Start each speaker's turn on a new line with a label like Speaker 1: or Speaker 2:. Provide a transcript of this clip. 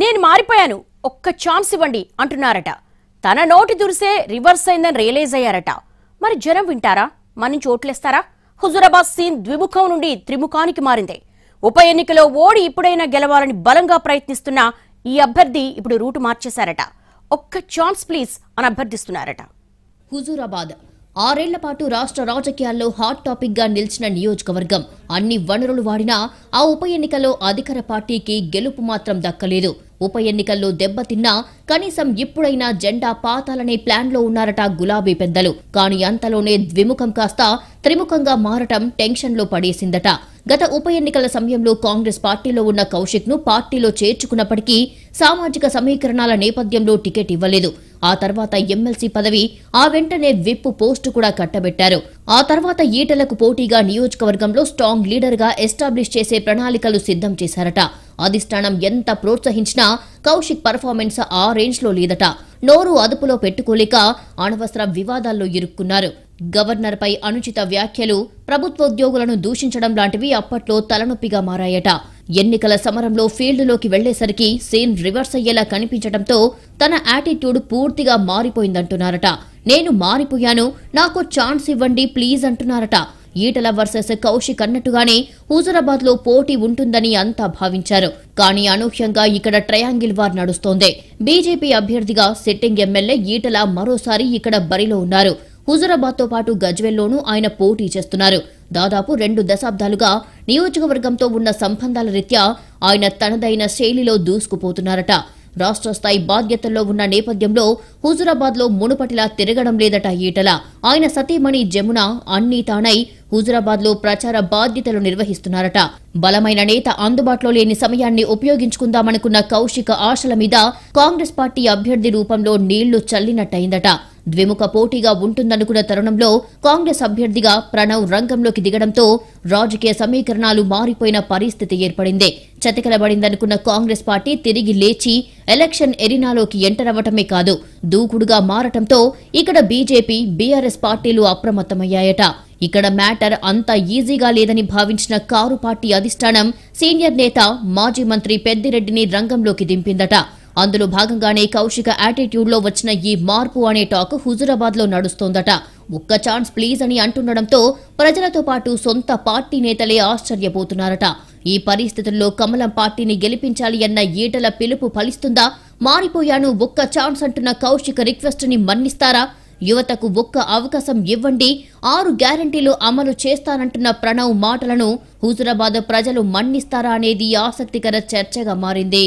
Speaker 1: నేను మారిపోయాను ఒక్క ఛాన్స్ ఇవ్వండి అంటున్నారట తన నోటి దురిసే రివర్స్ అయిందని రియలైజ్ అయ్యారట మరి జనం వింటారా మనం చోట్లేస్తారా హుజురాబాద్ సీన్ ద్విముఖం నుండి త్రిముఖానికి మారింది ఉప ఎన్నికలో ఓడి ఇప్పుడైనా గెలవాలని బలంగా ప్రయత్నిస్తున్న ఈ అభ్యర్థి ఇప్పుడు రూటు మార్చేశారట ఒక్క ఛాన్స్ ప్లీజ్ అని అభ్యర్థిస్తున్నారట
Speaker 2: హుజూరాబాద్ ఆరేళ్ల పాటు రాష్ట్ర రాజకీయాల్లో హాట్ టాపిక్ గా నిలిచిన నియోజకవర్గం అన్ని వనరులు వాడినా ఆ ఉప ఎన్నికలో అధికార పార్టీకి గెలుపు మాత్రం దక్కలేదు ఉప ఎన్నికల్లో దెబ్బతిన్నా కనీసం ఇప్పుడైనా జెండా పాతాలనే ప్లాన్లో ఉన్నారట గులాబీ పెద్దలు కాని అంతలోనే ద్విముఖం కాస్త త్రిముఖంగా మారటం టెన్షన్లో పడేసిందట గత ఉప ఎన్నికల సమయంలో కాంగ్రెస్ పార్టీలో ఉన్న కౌశిక్ ను పార్టీలో చేర్చుకున్నప్పటికీ సామాజిక సమీకరణాల నేపథ్యంలో టికెట్ ఇవ్వలేదు ఆ తర్వాత ఎమ్మెల్సీ పదవి ఆ వెంటనే విప్ పోస్టు కూడా కట్టబెట్టారు ఆ తర్వాత ఈటలకు పోటీగా నియోజకవర్గంలో స్ట్రాంగ్ లీడర్గా ఎస్టాబ్లిష్ చేసే ప్రణాళికలు సిద్ధం చేశారట అధిష్టానం ఎంత ప్రోత్సహించినా కౌశిక్ పర్ఫార్మెన్స్ ఆ రేంజ్లో లేదట నోరు అదుపులో పెట్టుకోలేక అనవసర వివాదాల్లో ఇరుక్కున్నారు గవర్నర్పై అనుచిత వ్యాఖ్యలు ప్రభుత్వోద్యోగులను దూషించడం లాంటివి అప్పట్లో తలనొప్పిగా మారాయట ఎన్నికల సమరంలో ఫీల్డ్లోకి వెళ్లేసరికి సీన్ రివర్స్ అయ్యేలా కనిపించడంతో తన యాటిట్యూడ్ పూర్తిగా మారిపోయిందంటున్నారట నేను మారిపోయాను నాకు ఛాన్స్ ఇవ్వండి ప్లీజ్ అంటున్నారట ఈటల వర్సెస్ కౌశిక్ అన్నట్టుగానే హుజురాబాద్ లో పోటీ ఉంటుందని అంతా భావించారు కానీ అనూహ్యంగా ఇక్కడ ట్రయాంగిల్ వార్ నడుస్తోంది బీజేపీ అభ్యర్థిగా సిట్టింగ్ ఎమ్మెల్యే ఈటల మరోసారి ఇక్కడ బరిలో ఉన్నారు హుజురాబాద్ తో పాటు గజ్వెల్లోనూ ఆయన పోటీ చేస్తున్నారు దాదాపు రెండు దశాబ్దాలుగా నియోజకవర్గంతో ఉన్న సంబంధాల రీత్యా ఆయన తనదైన శైలిలో దూసుకుపోతున్నారట రాష్ట్ర స్థాయి బాధ్యతల్లో ఉన్న నేపథ్యంలో హుజురాబాద్ లో మునుపటిలా తిరగడం లేదట ఈటల ఆయన సతీమణి జమున అన్నీ తానై హుజురాబాద్ లో ప్రచార బాధ్యతలు నిర్వహిస్తున్నారట బలమైన నేత అందుబాటులో లేని సమయాన్ని ఉపయోగించుకుందామనుకున్న కౌశిక ఆశల మీద కాంగ్రెస్ పార్టీ అభ్యర్థి రూపంలో నీళ్లు చల్లినట్టయిందట ద్విముఖ పోటీగా ఉంటుందనుకున్న తరుణంలో కాంగ్రెస్ అభ్యర్థిగా ప్రణవ్ రంగంలోకి దిగడంతో రాజకీయ సమీకరణాలు మారిపోయిన పరిస్థితి ఏర్పడింది చతికలబడిందనుకున్న కాంగ్రెస్ పార్టీ తిరిగి లేచి ఎలక్షన్ ఎరినాలోకి ఎంటర్ అవ్వటమే కాదు దూకుడుగా మారటంతో ఇక్కడ బీజేపీ బీఆర్ఎస్ పార్టీలు అప్రమత్తమయ్యాయట ఇక్కడ మ్యాటర్ అంత ఈజీగా లేదని భావించిన కారు పార్టీ అధిష్టానం సీనియర్ నేత మాజీ మంత్రి పెద్దిరెడ్డిని రంగంలోకి దింపిందట అందులో భాగంగానే కౌశిక యాటిట్యూడ్లో వచ్చిన ఈ మార్పు అనే టాక్ హుజురాబాద్లో నడుస్తోందట ఒక్క ఛాన్స్ ప్లీజ్ అని అంటుండడంతో ప్రజలతో పాటు సొంత పార్టీ నేతలే ఆశ్చర్యపోతున్నారట ఈ పరిస్థితుల్లో కమలం పార్టీని గెలిపించాలి అన్న ఈటల పిలుపు ఫలిస్తుందా మారిపోయాను ఒక్క ఛాన్స్ అంటున్న కౌశిక రిక్వెస్ట్ని మన్నిస్తారా యువతకు ఒక్క అవకాశం ఇవ్వండి ఆరు గ్యారంటీలు అమలు చేస్తానంటున్న ప్రణవ్ మాటలను హుజురాబాద్ ప్రజలు మన్నిస్తారా అనేది ఆసక్తికర చర్చగా మారింది